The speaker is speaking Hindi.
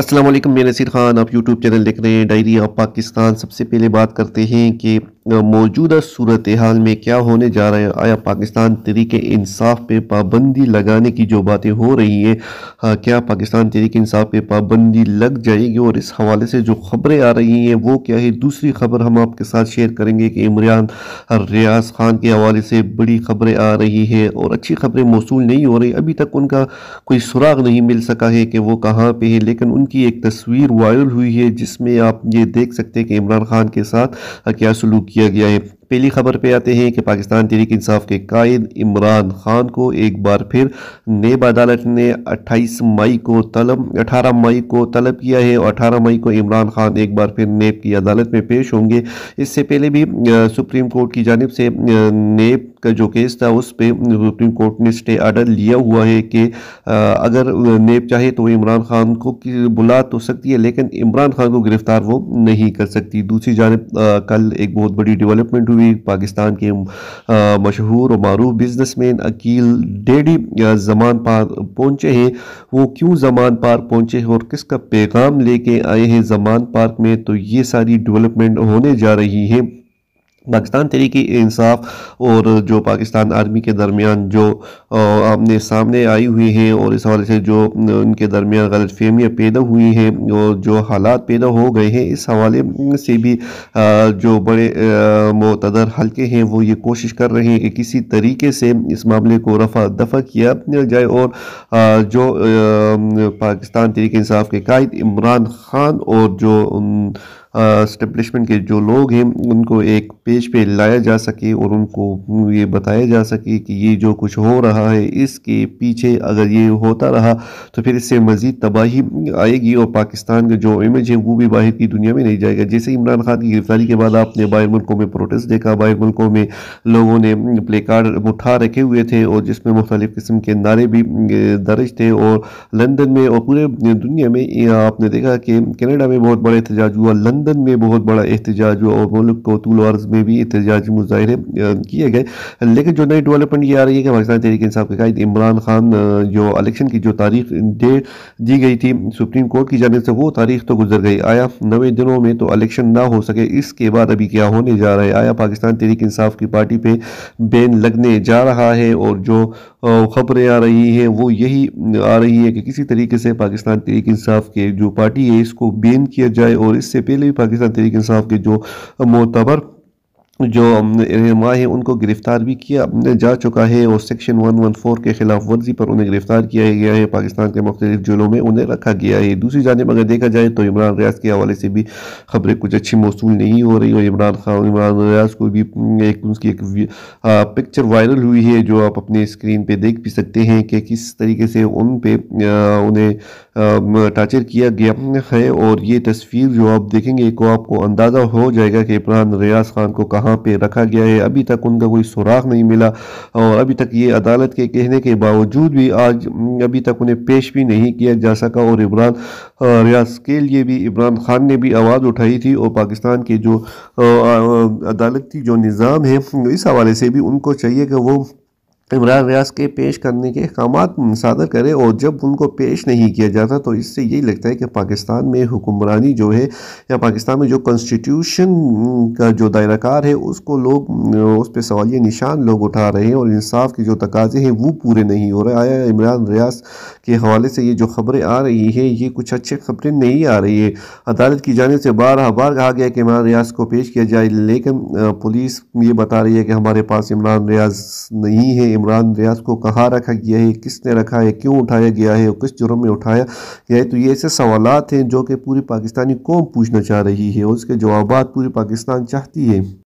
असलम मैं नसीर ख़ान आप यूट्यूब चैनल देख रहे हैं डायरी ऑफ पाकिस्तान सबसे पहले बात करते हैं कि मौजूदा सूरत हाल में क्या होने जा रहा है आया पाकिस्तान तरीक इंसाफ पे पाबंदी लगाने की जो बातें हो रही हैं हाँ, क्या पाकिस्तान तरीक इंसाफ पे पाबंदी लग जाएगी और इस हवाले से जो खबरें आ रही हैं वो क्या है दूसरी खबर हम आपके साथ शेयर करेंगे कि इमरान रियाज खान के हवाले से बड़ी खबरें आ रही हैं और अच्छी खबरें मौसू नहीं हो रही अभी तक उनका कोई सुराग नहीं मिल सका है कि वो कहाँ पर है लेकिन उनकी एक तस्वीर वायरल हुई है जिसमें आप ये देख सकते हैं कि इमरान खान के साथ हाँ, क्या सलूक किया गया है पहली खबर पे आते हैं कि पाकिस्तान तहरीक इंसाफ के कायद इमरान खान को एक बार फिर नेब अदालत ने 28 मई को तलब 18 मई को तलब किया है और 18 मई को इमरान खान एक बार फिर नेब की अदालत में पेश होंगे इससे पहले भी सुप्रीम कोर्ट की जानब से नेब का जो केस था उस पर सुप्रीम कोर्ट ने स्टे आर्डर लिया हुआ है कि अगर नेब चाहे तो इमरान खान को बुला तो सकती है लेकिन इमरान खान को गिरफ्तार वो नहीं कर सकती दूसरी जानब कल एक बहुत बड़ी डेवलपमेंट हुई हुई पाकिस्तान के मशहूर और मरूफ मैन अकील डेडी जमान पार पहुंचे हैं वो क्यों जमान पार्क पहुंचे हैं और किसका पैगाम लेके आए हैं जमान पार्क में तो ये सारी डेवलपमेंट होने जा रही है पाकिस्तान तरीके इंसाफ और जो पाकिस्तान आर्मी के दरमियान जो आमने सामने आई हुई हैं और इस हवाले से जो उनके दरमियान गलत फहमियाँ पैदा हुई हैं और जो हालात पैदा हो गए हैं इस हवाले से भी जो बड़े मतदर हल्के हैं वो ये कोशिश कर रहे हैं कि किसी तरीके से इस मामले को रफा दफा किया जाए और जो पाकिस्तान तरीके इंसाफ के कायद इमरान खान और जो इस्टबलिशमेंट के जो लोग हैं उनको एक पेज पे लाया जा सके और उनको ये बताया जा सके कि ये जो कुछ हो रहा है इसके पीछे अगर ये होता रहा तो फिर इससे मज़ीद तबाही आएगी और पाकिस्तान का जो इमेज है वो भी बाहर की दुनिया में नहीं जाएगा जैसे इमरान खान की गिरफ्तारी के बाद आपने बाहर मुल्कों में प्रोटेस्ट देखा बाहर मुल्कों में लोगों ने प्ले कार्ड उठा रखे हुए थे और जिसमें मुख्तलिफ़ किस्म के नारे भी दर्ज थे और लंदन में और पूरे दुनिया में आपने देखा कि कनाडा में बहुत बड़ा एहतजाज हुआ लंदन लंदन में बहुत बड़ा एहतजाज हुआ और मुल्क तूल अर्ज में भी एहतजाज मुजाहरे किए गए लेकिन जो नई डेवलपमेंट ये आ रही है कि पाकिस्तान तहरीक इंसाफ के कायद इमरान खान जो इलेक्शन की जो तारीख डेट दी गई थी सुप्रीम कोर्ट की जानब से वो तारीख तो गुजर गई आया नवे दिनों में तो इलेक्शन ना हो सके इसके बाद अभी क्या होने जा रहा है आया पाकिस्तान तहरीक इंसाफ की पार्टी पर बैन लगने जा रहा है और जो खबरें आ रही हैं वो यही आ रही है कि किसी तरीके से पाकिस्तान तहरीक इंसाफ के जो पार्टी है इसको बेन किया जाए और इससे पहले भी पाकिस्तान तहरीक इंसाफ के जो मोतबर जो रहनमा है उनको गिरफ़्तार भी किया जा चुका है और सेक्शन 114 के खिलाफ वर्जी पर उन्हें गिरफ़्तार किया गया है पाकिस्तान के मुख्तलिफ जेलों में उन्हें रखा गया है दूसरी जानब अगर देखा जाए तो इमरान रियाज के हवाले से भी खबरें कुछ अच्छी मौसू नहीं हो रही और इमरान खान इमरान रियाज को भी एक उसकी एक पिक्चर वायरल हुई है जो आप अपने स्क्रीन पर देख भी सकते हैं कि किस तरीके से उन पर उन्हें टाचर किया गया है और ये तस्वीर जो आप देखेंगे को आपको अंदाज़ा हो जाएगा कि इमरान रियाज खान को कहाँ कहाँ पे रखा गया है अभी तक उनका कोई सुराग नहीं मिला और अभी तक ये अदालत के कहने के बावजूद भी आज हम्म, अभी तक उन्हें पेश भी नहीं किया जा सका और इमरान रियाज के लिए भी इमरान खान ने भी आवाज़ उठाई थी और पाकिस्तान के जो अदालती जो निज़ाम है इस हवाले से भी उनको चाहिए कि वो इमरान रियाज के पेश करने के अहकाम सादर करें और जब उनको पेश नहीं किया जाता तो इससे यही लगता है कि पाकिस्तान में हुक्मरानी जो है या पाकिस्तान में जो कॉन्स्टिट्यूशन का जो दायराकार है उसको लोग उस पर सवालिया निशान लोग उठा रहे हैं और इंसाफ के जो तकाजे हैं वो पूरे नहीं हो रहे आया इमरान रियाज के हवाले से ये जो खबरें आ रही हैं ये कुछ अच्छी खबरें नहीं आ रही है अदालत की जानब से बार बार कहा गया कि इमरान रियाज को पेश किया जाए लेकिन पुलिस ये बता रही है कि हमारे पास इमरान रियाज नहीं है इमरान रियाज को कहाँ रखा गया है किसने रखा है क्यों उठाया गया है और किस जुर्म में उठाया गया है तो ये ऐसे सवाल हैं जो कि पूरी पाकिस्तानी कौम पूछना चाह रही है और उसके जवाब पूरी पाकिस्तान चाहती है